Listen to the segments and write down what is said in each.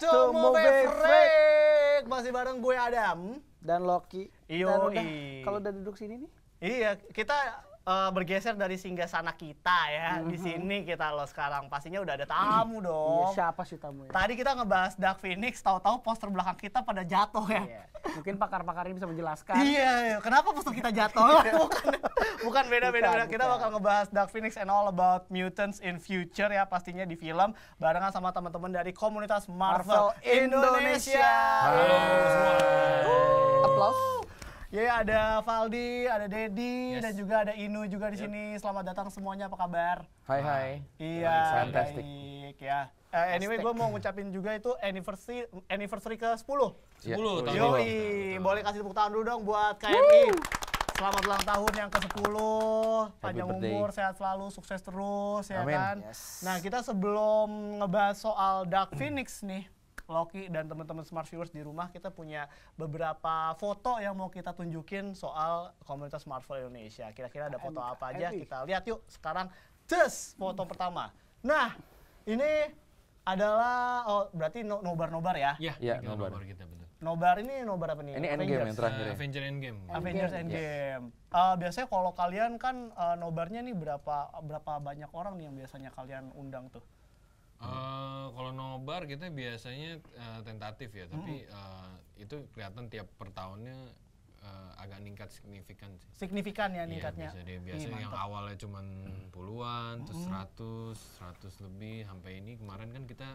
back, to, Movie Freak. Masih bareng gue Adam dan Loki. Iya. kalau udah duduk sini nih. Iya, kita uh, bergeser dari singgah sana kita ya mm-hmm. di mhm. sini kita loh sekarang pastinya udah ada tamu iya, dong. siapa sih tamu ya? Tadi kita ngebahas Dark Phoenix, tahu-tahu poster belakang kita pada jatuh ya. Yeah. Mungkin pakar-pakar ini bisa menjelaskan. iya, yeah, kenapa poster kita jatuh? Iya. bukan bukan beda-beda. Bukan, bukan. Kita bakal ngebahas Dark Phoenix and all about mutants in future ya pastinya di film barengan sama teman-teman dari komunitas Marvel, Marvel Indonesia. Indonesia. Halo semua. Ya, ya ada Valdi, ada Dedi, yes. dan juga ada Inu juga di yep. sini. Selamat datang semuanya, apa kabar? Hai hai. Iya. Fantastic. Baik ya. Uh, anyway, gue mau ngucapin juga itu anniversary anniversary ke 10. 10 yeah. tahun. Yoi, boleh kasih tepuk tangan dulu dong buat KMI. Selamat ulang tahun yang ke-10, panjang birthday. umur, sehat selalu, sukses terus, ya Amin. kan? Yes. Nah, kita sebelum ngebahas soal Dark Phoenix nih, Loki dan teman-teman Smart Viewers di rumah kita punya beberapa foto yang mau kita tunjukin soal komunitas smartphone Indonesia. Kira-kira ada foto apa aja kita lihat yuk sekarang. Cus, foto pertama. Nah, ini adalah oh berarti nobar nobar ya? Iya, ya, nobar. nobar kita benar. Nobar ini nobar apa nih? Ini Avengers. Endgame yang terakhir. Uh, Avengers Endgame. Avengers Endgame. Yes. Uh, biasanya kalau kalian kan uh, nobarnya nih berapa berapa banyak orang nih yang biasanya kalian undang tuh? Uh, kalau nobar kita biasanya uh, tentatif ya, tapi hmm. uh, itu kelihatan tiap per tahunnya uh, agak ningkat signifikan sih. Signifikan ya iya, ningkatnya. Iya, biasanya biasanya yang awalnya cuma puluhan, hmm. terus seratus, seratus lebih sampai ini kemarin kan kita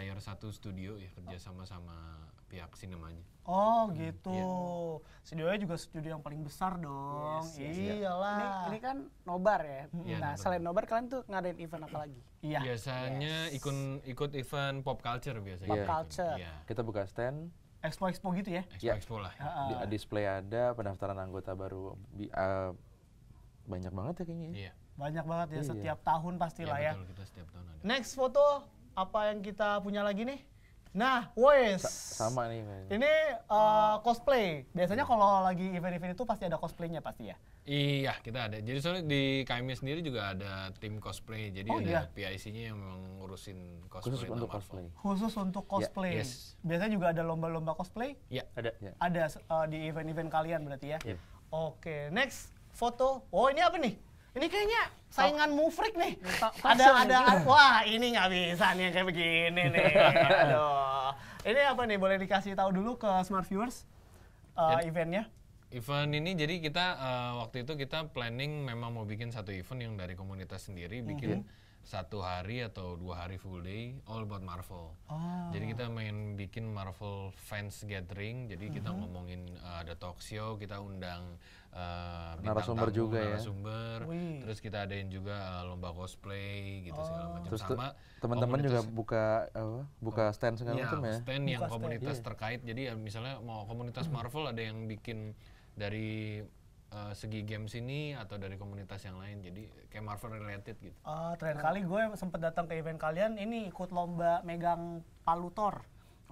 hire satu studio ya kerja sama sama pihak sinemanya. Oh hmm, gitu. Yeah. Studionya juga studio yang paling besar dong. Yes, yes, Iyalah. Iya. Ini, ini kan nobar ya. Yeah, nah nobar. selain nobar kalian tuh ngadain event apa lagi? Iya. Biasanya yes. ikut ikut event pop culture biasanya. Pop iya, culture. Yeah. Kita buka stand. Expo Expo gitu ya? Expo Expo iya. lah. Ya. Di, display ada pendaftaran anggota baru. Bi, uh, banyak banget ya kayaknya. Ya. Iya. Banyak banget ya iya. setiap tahun pastilah ya. Betul, kita setiap tahun ada. Next foto apa yang kita punya lagi nih? Nah, wes. sama nih. Man. Ini uh, cosplay. Biasanya kalau lagi event-event itu pasti ada cosplaynya pasti ya. Iya, kita ada. Jadi soalnya di KMI sendiri juga ada tim cosplay. Jadi oh, ada iya? PIC-nya yang memang ngurusin cosplay. Khusus untuk cosplay. Khusus untuk ya, cosplay. Yeah. Yes. Biasanya juga ada lomba-lomba cosplay? Iya, yeah. ada. Yeah. Ada uh, di event-event kalian berarti ya? Yeah. Oke, okay. next foto. Oh, ini apa nih? Ini kayaknya saingan mufrik nih. Ada ada wah ini nggak bisa nih kayak begini nih. Aduh. Ini apa nih boleh dikasih tahu dulu ke Smart Viewers uh, eventnya? Event ini jadi kita uh, waktu itu kita planning memang mau bikin satu event yang dari komunitas sendiri bikin mm -hmm satu hari atau dua hari full day all about Marvel. Oh. Jadi kita main bikin Marvel fans gathering. Jadi mm-hmm. kita ngomongin uh, ada talk show, kita undang uh, narasumber tamu, juga ya. narasumber. ya. Terus kita adain juga uh, lomba cosplay gitu oh. segala macam sama. Teman-teman juga buka uh, buka stand segala ya, macam ya. Stand yang buka komunitas stand, iya. terkait. Jadi ya misalnya mau komunitas mm-hmm. Marvel ada yang bikin dari uh, segi games ini atau dari komunitas yang lain jadi kayak Marvel related gitu. Uh, terakhir kali gue sempet datang ke event kalian ini ikut lomba megang palu Thor.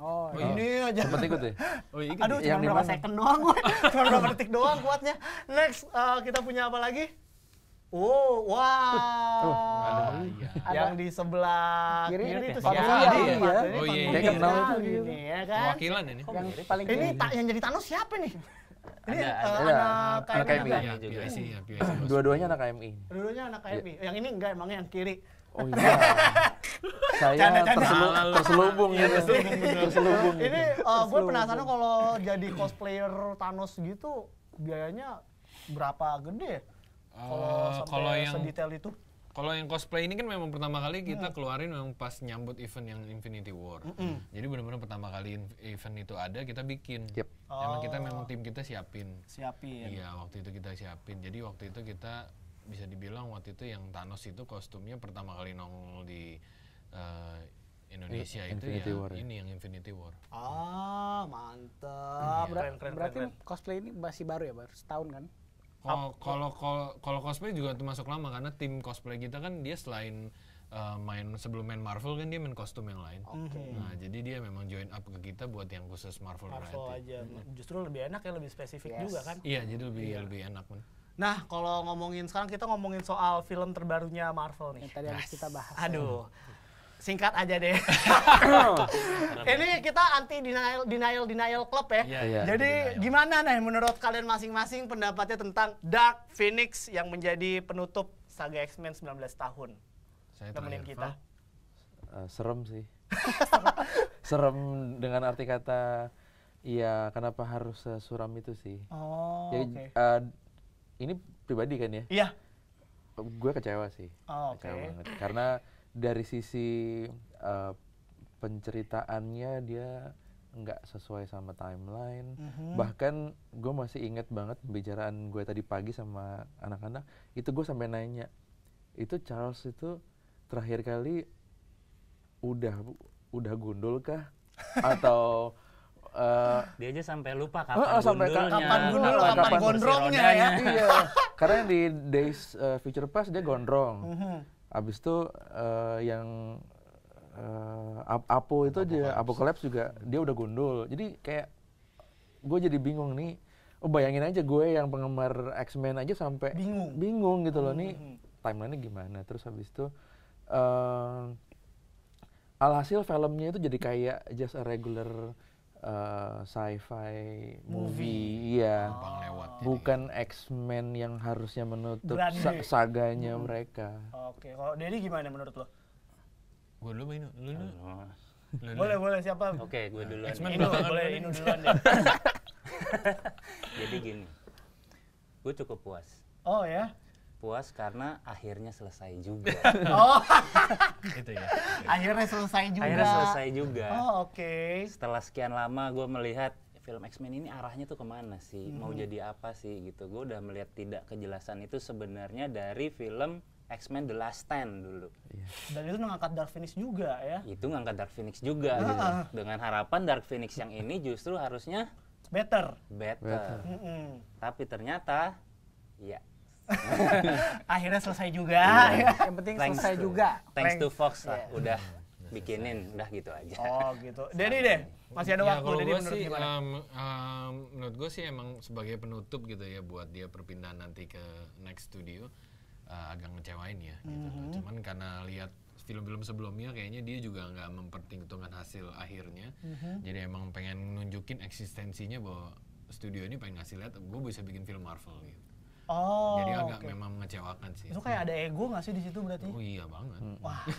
Oh, oh iya. ini aja. sempet ikut ya? Oh, ikut. Iya, Aduh, cuma berapa second doang gue. cuma berapa detik doang kuatnya. Next, uh, kita punya apa lagi? Oh, wah. Wow. Oh, ya. Yang di sebelah kiri, kiri itu ya? siapa? Ya, Oh iya. kenal itu. gini ya kan. Wakilan ini. Yang ini yang jadi Thanos siapa nih? Ini ada, uh, ada. anak iya, KMI, KMI juga. Iya, iya, ya, ya, Dua-duanya anak KMI. Dua-duanya anak KMI. Yang ini enggak emangnya yang kiri. Oh iya. Saya gitu. terselubung gitu. Eh, terselubung. Ini uh, gue penasaran kalau jadi cosplayer Thanos gitu biayanya berapa gede? Ya? Kalau uh, kalau yang sedetail itu? kalau yang cosplay ini kan memang pertama kali kita hmm. keluarin memang pas nyambut event yang Infinity War. Mm -hmm. Jadi benar-benar pertama kali event itu ada kita bikin. Yep. Oh. Emang kita oh. memang tim kita siapin. Siapin. Iya, waktu itu kita siapin. Jadi waktu itu kita bisa dibilang waktu itu yang Thanos itu kostumnya pertama kali nongol di uh, Indonesia In iya, itu Infinity ya ini yang Infinity War. Ah, mantap. Hmm, ya. keren, keren, Berarti keren. cosplay ini masih baru ya, baru setahun kan? Kalau kalau kalau cosplay juga termasuk lama karena tim cosplay kita kan dia selain uh, main sebelum main Marvel kan dia main kostum yang lain. Okay. Nah, jadi dia memang join up ke kita buat yang khusus Marvel Marvel aja. Hmm. Justru lebih enak ya, lebih spesifik yes. juga kan? Iya, jadi lebih yeah. lebih enak kan. Nah, kalau ngomongin sekarang kita ngomongin soal film terbarunya Marvel nih. Yang tadi harus kita bahas. Aduh. Ya singkat aja deh. ini kita anti denial denial denial club ya. Yeah, yeah, Jadi denial. gimana nih menurut kalian masing-masing pendapatnya tentang Dark Phoenix yang menjadi penutup saga X-Men 19 tahun. Saya Temenin kita. Uh, serem sih. serem dengan arti kata iya kenapa harus suram itu sih? Oh. oke. okay. uh, eh, ini pribadi kan ya? Iya. Yeah. Gue kecewa sih. Oh, Oke. Okay. Karena dari sisi uh, penceritaannya dia nggak sesuai sama timeline mm-hmm. bahkan gue masih inget banget pembicaraan gue tadi pagi sama anak-anak itu gue sampai nanya itu Charles itu terakhir kali udah udah gundul kah atau uh, eh, dia aja sampai lupa kapan sampai gundulnya kapan gundul kapan, kapan gondrongnya ya iya karena di Days uh, Future Past dia gondrong mm-hmm abis itu uh, yang uh, Apo itu Apocalypse. Apo Collapse juga dia udah gundul. Jadi kayak gue jadi bingung nih. Oh bayangin aja gue yang penggemar X-Men aja sampai bingung. bingung gitu loh hmm. nih hmm, hmm. timelinenya gimana. Terus habis itu uh, alhasil filmnya itu jadi kayak just a regular uh, sci-fi movie, movie. iya oh. bukan X-Men yang harusnya menutup sa saganya hmm. mereka oke okay. kalau Dedi gimana menurut lo gue dulu main dulu boleh boleh siapa oke okay, gue dulu X-Men boleh ini duluan deh jadi gini gue cukup puas oh ya puas karena akhirnya selesai juga. oh, itu ya. Akhirnya selesai juga. Akhirnya selesai juga. Oh, oke. Okay. Setelah sekian lama gue melihat film X-Men ini arahnya tuh kemana sih, hmm. mau jadi apa sih gitu. Gue udah melihat tidak kejelasan itu sebenarnya dari film X-Men The Last Stand dulu. Yeah. Dan itu ngangkat Dark Phoenix juga ya? Itu ngangkat Dark Phoenix juga gitu. Dengan harapan Dark Phoenix yang ini justru harusnya better. Better. better. Mm -hmm. Tapi ternyata ya akhirnya selesai juga yeah. yang penting thanks selesai to, juga thanks to Fox lah yeah. udah bikinin udah gitu aja oh gitu jadi deh masih ada ya, waktu Denny menurut sih, gimana um, um, menurut gue sih emang sebagai penutup gitu ya buat dia perpindahan nanti ke next studio uh, agak ngecewain ya mm -hmm. cuman karena lihat film-film sebelumnya kayaknya dia juga nggak mempertimbangkan hasil akhirnya mm -hmm. jadi emang pengen nunjukin eksistensinya bahwa studio ini pengen ngasih lihat gue bisa bikin film Marvel gitu Oh. Jadi agak okay. memang mengecewakan sih. Itu kayak ada ego nggak sih di situ berarti? Oh iya banget. Hmm. Wah.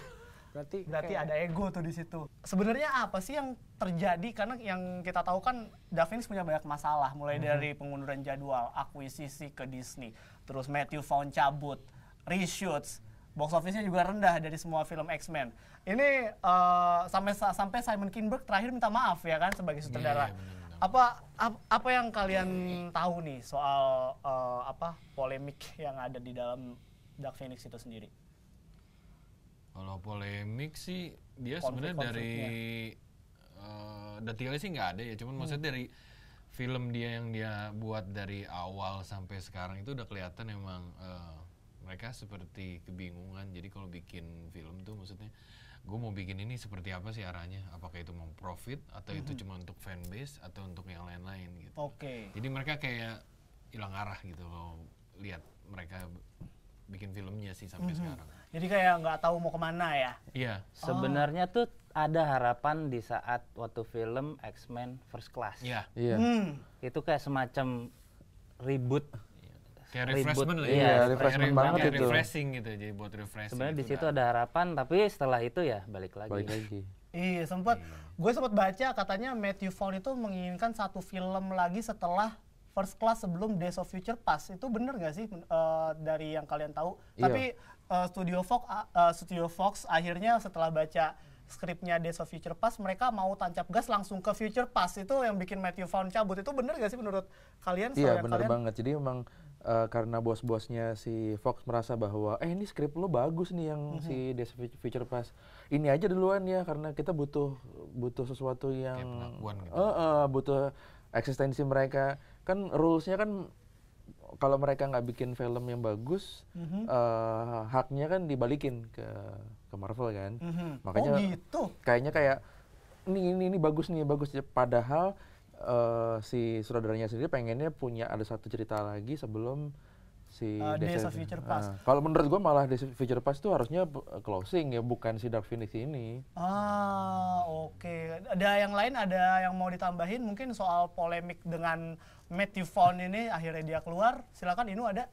berarti berarti ada ego tuh di situ. Sebenarnya apa sih yang terjadi karena yang kita tahu kan Davins punya banyak masalah mulai hmm. dari pengunduran jadwal, akuisisi ke Disney, terus Matthew Vaughn cabut, reshoots, box office-nya juga rendah dari semua film X-Men. Ini uh, sampai sampai Simon Kinberg terakhir minta maaf ya kan sebagai iya, sutradara. Yeah, iya, yeah, apa apa yang kalian tahu nih soal uh, apa polemik yang ada di dalam Dark Phoenix itu sendiri? Kalau polemik sih dia sebenarnya dari uh, detailnya sih nggak ada ya, cuman hmm. maksudnya dari film dia yang dia buat dari awal sampai sekarang itu udah kelihatan emang uh, mereka seperti kebingungan. Jadi kalau bikin film tuh maksudnya gue mau bikin ini seperti apa sih arahnya apakah itu mau profit atau mm-hmm. itu cuma untuk fanbase atau untuk yang lain-lain gitu oke okay. jadi mereka kayak hilang arah gitu kalau lihat mereka bikin filmnya sih sampai mm-hmm. sekarang jadi kayak nggak tahu mau kemana ya iya oh. sebenarnya tuh ada harapan di saat waktu film X Men First Class iya yeah. yeah. mm. itu kayak semacam ribut kayak refreshment lah ya. Iya, refreshment banget kayak itu. refreshing gitu, ya, jadi buat refreshing. Sebenarnya di gitu situ kan. ada harapan, tapi setelah itu ya balik lagi. Balik lagi. Iya, sempat yeah. gue sempat baca katanya Matthew Vaughn itu menginginkan satu film lagi setelah First Class sebelum Days of Future Past. Itu bener gak sih uh, dari yang kalian tahu? Iya. Tapi uh, Studio Fox uh, eh, Studio Fox akhirnya setelah baca skripnya Days of Future Past mereka mau tancap gas langsung ke Future Past itu yang bikin Matthew Vaughn cabut itu bener gak sih menurut kalian? Iya bener kalian? banget jadi emang uh, karena bos-bosnya si Fox merasa bahwa eh ini skrip lo bagus nih yang mm-hmm. si Days Future Past ini aja duluan ya karena kita butuh butuh sesuatu yang gitu. uh, uh, butuh eksistensi mereka kan rulesnya kan kalau mereka nggak bikin film yang bagus mm-hmm. uh, haknya kan dibalikin ke ke Marvel kan mm-hmm. makanya oh, gitu. kayaknya kayak ini ini ini bagus nih bagus padahal uh, si saudaranya sendiri pengennya punya ada satu cerita lagi sebelum si uh, Days of Future Past. Uh, kalau menurut gue malah Days of Future Past itu harusnya eh, closing ya, bukan si Dark Phoenix ini. Ah, oke. Okay. Ada yang lain, ada yang mau ditambahin mungkin soal polemik dengan Matthew Vaughn ini akhirnya dia keluar. Silakan Inu ada.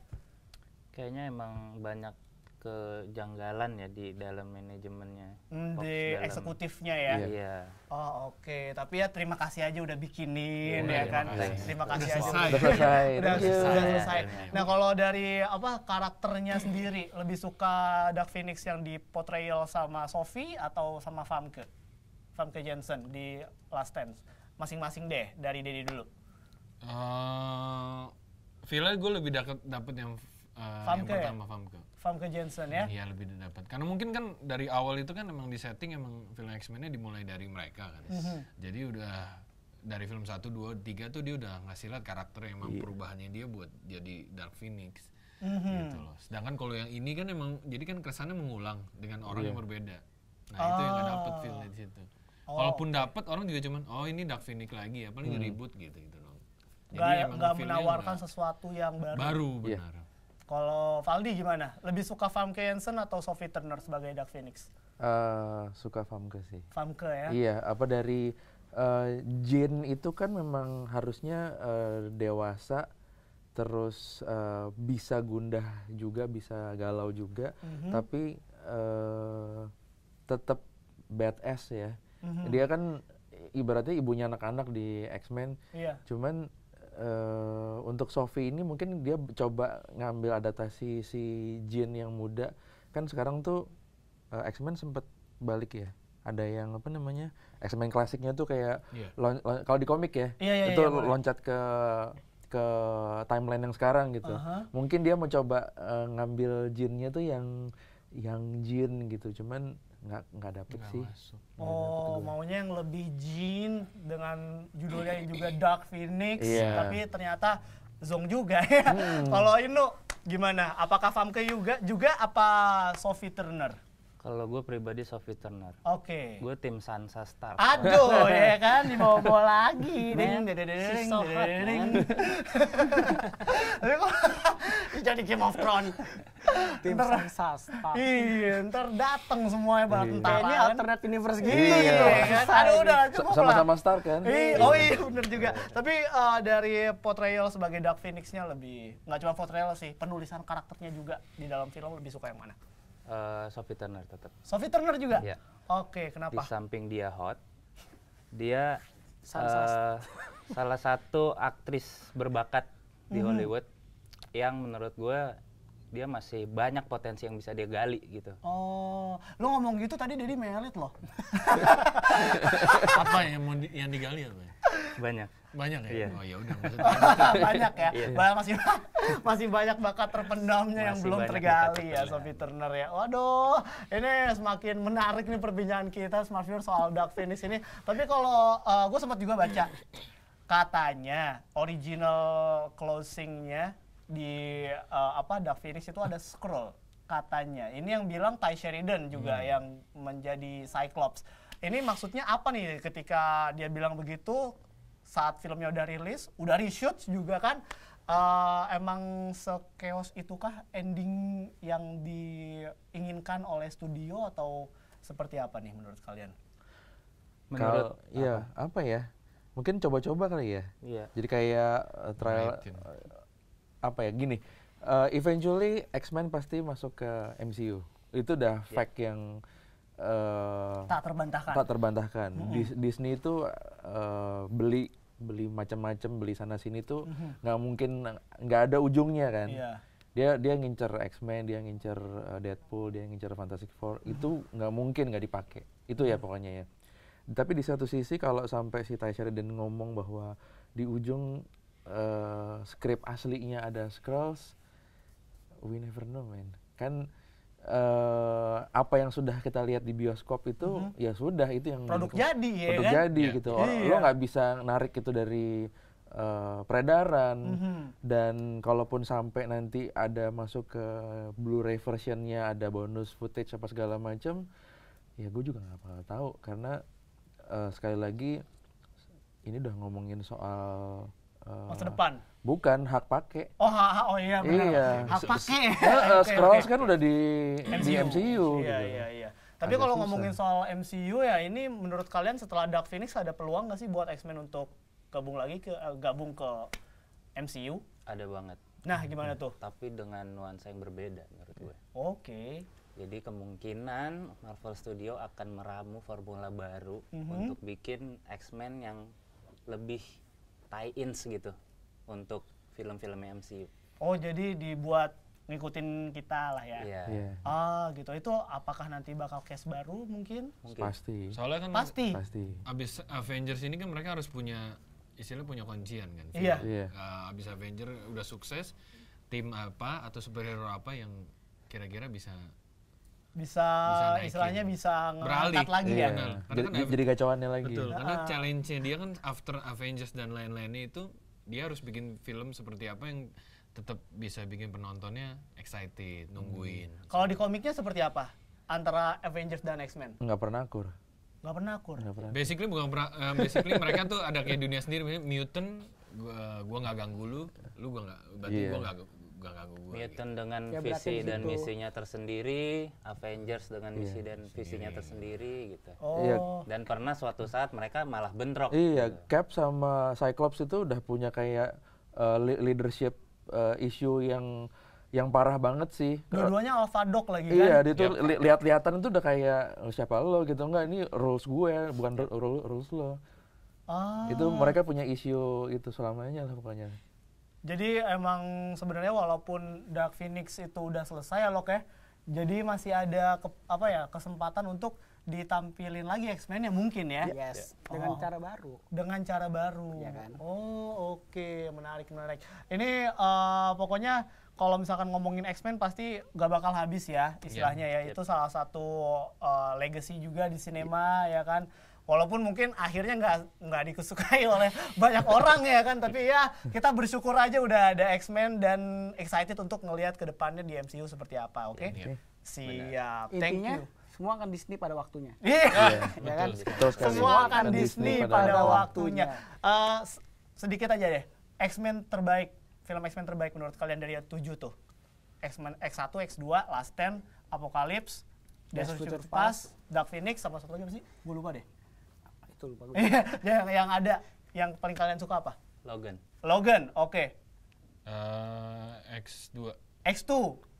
Kayaknya emang banyak kejanggalan ya di dalam manajemennya hmm, di dalam, eksekutifnya ya iya, iya. oh oke okay. tapi ya terima kasih aja udah bikinin oh, ya kan terima kasih udah aja selesai. udah selesai udah, selesai. udah selesai iya, nah kalau dari apa karakternya sendiri lebih suka Dark Phoenix yang di portrayal sama Sophie atau sama Famke Famke Jensen di Last Dance masing-masing deh dari Dedi dulu uh, feelnya gue lebih dapet yang Eh, Famke. yang pertama Famke. Famke Jensen ya? Iya lebih didapat. Karena mungkin kan dari awal itu kan emang di setting emang film X-Men-nya dimulai dari mereka kan. Mm -hmm. Jadi udah dari film 1, 2, 3 tuh dia udah ngasih lihat karakter emang yeah. perubahannya dia buat jadi Dark Phoenix. Mm -hmm. gitu loh. Sedangkan kalau yang ini kan emang jadi kan kesannya mengulang dengan orang yeah. yang iya. berbeda. Nah, oh. itu yang gak oh. dapet feel di situ. Oh. Walaupun dapet orang juga cuman oh ini Dark Phoenix lagi ya, paling mm. ribut gitu gitu dong. Jadi gak, emang gak menawarkan gak, sesuatu yang baru. Baru iya. benar. Yeah. Kalau Valdi gimana? Lebih suka Famke Jensen atau Sophie Turner sebagai Dark Phoenix? Uh, suka Famke sih. Famke ya? Iya, apa dari uh, Jin itu kan memang harusnya uh, dewasa terus uh, bisa gundah juga, bisa galau juga, mm-hmm. tapi uh, tetap badass ya. Mm-hmm. Dia kan ibaratnya ibunya anak-anak di X-Men. Iya. Cuman Eh, untuk Sofi ini mungkin dia coba ngambil adaptasi si Jin yang muda kan sekarang tuh uh, X-Men sempet balik ya ada yang apa namanya X-Men klasiknya tuh kayak yeah. kalau di komik ya yeah, yeah, itu yeah, iya, yeah, loncat ke ke timeline yang sekarang gitu uh -huh. mungkin dia mau coba uh, ngambil Jinnya tuh yang yang Jin gitu cuman nggak nggak dapet nggak sih. Masuk. Oh, dapet maunya yang lebih jin dengan judulnya yang juga Dark Phoenix, yeah. tapi ternyata Zong juga ya. Hmm. Kalau Inu gimana? Apakah Famke juga juga apa Sophie Turner? Kalau gue pribadi Sophie Turner. Oke. Okay. Gue tim Sansa Stark. Aduh, ya kan dibawa bawa lagi. Ding, ding, ding, Jadi Game of Thrones. tim ntar, Sansa Stark. Iya, ntar dateng semuanya iya. bala tentara. Ini alternate universe gitu iya. gitu ya kan. Aduh udah cukup Sama-sama lah. Sama-sama Stark kan. Iya. iya, oh iya bener juga. Tapi uh, dari portrayal sebagai Dark Phoenix-nya lebih nggak cuma portrayal sih, penulisan karakternya juga di dalam film lebih suka yang mana? Uh, Sophie Turner tetap. Sophie Turner juga? Iya. Oke, okay, kenapa? Di samping dia hot, dia salah, uh, salah. satu aktris berbakat di mm -hmm. Hollywood yang menurut gue dia masih banyak potensi yang bisa dia gali gitu. Oh, lo ngomong gitu tadi Dedi melet loh. apa yang mau yang digali apa? Ya? banyak banyak ya yeah. oh ya udah banyak ya yeah. Iya. banyak masih masih banyak bakat terpendamnya masih yang belum tergali ya Sophie Turner ya waduh ini semakin menarik nih perbincangan kita smart viewer soal dark finish ini tapi kalau uh, eh, gue sempat juga baca katanya original closingnya di uh, apa dark finish itu ada scroll katanya ini yang bilang Ty Sheridan juga hmm. yang menjadi Cyclops ini maksudnya apa nih ketika dia bilang begitu saat filmnya udah rilis, udah reshoot juga kan? Uh, emang sekeos itukah ending yang diinginkan oleh studio atau seperti apa nih menurut kalian? Menurut iya, apa? apa ya? Mungkin coba-coba kali ya. Iya. Jadi kayak uh, trial uh, apa ya? Gini, uh, eventually X-Men pasti masuk ke MCU. Itu udah yeah. fact yang Eh, tak terbantahkan. Tak terbantahkan. Mm -hmm. Disney itu uh, eh, beli beli macam-macam, beli sana sini tuh mm-hmm. nggak mm -hmm. mungkin nggak ada ujungnya kan. Yeah. Dia dia ngincer X-Men, dia ngincer uh, Deadpool, dia ngincer Fantastic Four. Mm -hmm. Itu nggak mungkin nggak dipakai. Itu mm -hmm. ya mm-hmm. pokoknya ya. Tapi di satu sisi kalau sampai si Ty Sheridan ngomong bahwa di ujung uh, skrip aslinya ada Skrulls, we never know man. Kan uh, apa yang sudah kita lihat di bioskop itu mm -hmm. ya sudah itu yang produk jadi ya produk kan? jadi yeah. gitu yeah. lo nggak bisa narik itu dari uh, peredaran mm -hmm. dan kalaupun sampai nanti ada masuk ke Blu-ray versionnya ada bonus footage apa segala macam ya gue juga nggak bakal tahu karena uh, sekali lagi ini udah ngomongin soal Eh, masa depan bukan hak pakai oh ha, ha, oh iya benar iya. hak pakai uh, scrolls okay, kan udah di MCU. di MCU iya, gitu. iya iya tapi kalau ngomongin soal MCU ya ini menurut kalian setelah Dark Phoenix ada peluang nggak sih buat X-Men untuk gabung lagi ke uh, gabung ke MCU? Ada banget. Nah, gimana tuh? Tapi dengan nuansa yang berbeda menurut gue. Oke. Okay. Jadi kemungkinan Marvel Studio akan meramu formula baru mm -hmm. untuk bikin X-Men yang lebih tie-ins gitu untuk film film MCU. Oh, jadi dibuat ngikutin kita lah ya. Iya. Yeah. Ah, gitu. Itu apakah nanti bakal cast baru mungkin? mungkin? Pasti. Soalnya kan pasti. Pasti. Abis Avengers ini kan mereka harus punya istilah punya kuncian kan. Iya. Yeah. Iya. Uh, abis Avengers udah sukses, tim apa atau superhero apa yang kira-kira bisa bisa, bisa istilahnya bisa ngangkat lagi iya. ya. Karena jadi, kan jadi kacauannya lagi. Betul, karena uh. challenge-nya dia kan after Avengers dan lain-lainnya itu dia harus bikin film seperti apa yang tetap bisa bikin penontonnya excited, nungguin. Hmm. Kalau di komiknya seperti apa? Antara Avengers dan X-Men? Enggak pernah akur. Enggak pernah akur. Enggak pernah. Basically bukan uh, basically mereka tuh ada kayak dunia sendiri, mutant gua gua nggak ganggu lu, lu gua nggak berarti yeah. gua nggak gak Mutant gitu. dengan ya, visi dan misinya tersendiri, Avengers dengan yeah, misi dan visinya tersendiri gitu. Oh. Yeah. Dan pernah suatu saat mereka malah bentrok. Iya, gitu. Cap sama Cyclops itu udah punya kayak uh, leadership uh, eh, issue yang yang parah banget sih. Dua-duanya alpha dog lagi iya, kan? Iya, itu li lihat-lihatan itu udah kayak siapa lo gitu. Enggak, ini rules gue, bukan iya. rules lo. Ah. Itu mereka punya isu itu selamanya lah pokoknya. Jadi emang sebenarnya walaupun Dark Phoenix itu udah selesai ya Lok ya. Jadi masih ada ke, apa ya kesempatan untuk ditampilin lagi X-Men ya mungkin ya. Yes, oh. dengan cara baru. Dengan cara baru. Ya kan? Oh, oke, okay. menarik menarik. Ini uh, pokoknya kalau misalkan ngomongin X-Men pasti gak bakal habis ya istilahnya yeah, ya. Yep. Iya. Itu salah satu uh, legacy juga di sinema yep. Iya. ya kan walaupun mungkin akhirnya nggak nggak disukai oleh banyak orang ya kan tapi ya kita bersyukur aja udah ada X-Men dan excited untuk ngelihat kedepannya di MCU seperti apa oke okay? Iya, iya. okay. siap Benar. thank you semua akan Disney pada waktunya. Iya, yeah. yeah. Ya kan? Betul semua akan Disney, pada, waktunya. Uh, sedikit aja deh, X-Men terbaik, film X-Men terbaik menurut kalian dari tujuh tuh. X-Men X1, X2, Last Stand, Apocalypse, Death of Future Past, Dark Phoenix, sama satu lagi apa sih? Gue lupa deh itu Betul bagus. Iya, yang, yang ada yang paling kalian suka apa? Logan. Logan, oke. Okay. Uh, X2. X2.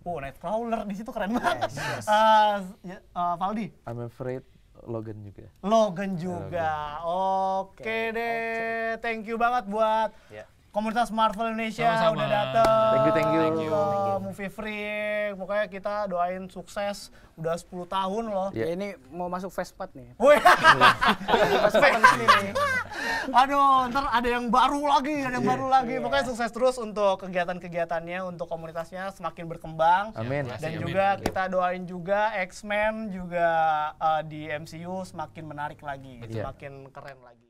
Oh, Nightcrawler di situ keren banget. Yes, Uh, uh, Valdi. I'm afraid Logan juga. Logan juga. Oke okay, okay, deh. Okay. Thank you banget buat yeah komunitas Marvel Indonesia Sama-sama. udah datang, Thank you, thank you. Thank you. Uh, Movie Free. Pokoknya kita doain sukses. Udah 10 tahun loh. Yeah. Ya ini mau masuk phase nih. Wih. masuk phase Aduh, ntar ada yang baru lagi, ada yang yeah. baru lagi. Yeah. Pokoknya sukses terus untuk kegiatan-kegiatannya, untuk komunitasnya semakin berkembang. Amin. Dan Masih, juga Amin. kita doain juga X-Men juga uh, di MCU semakin menarik lagi, yeah. semakin keren lagi.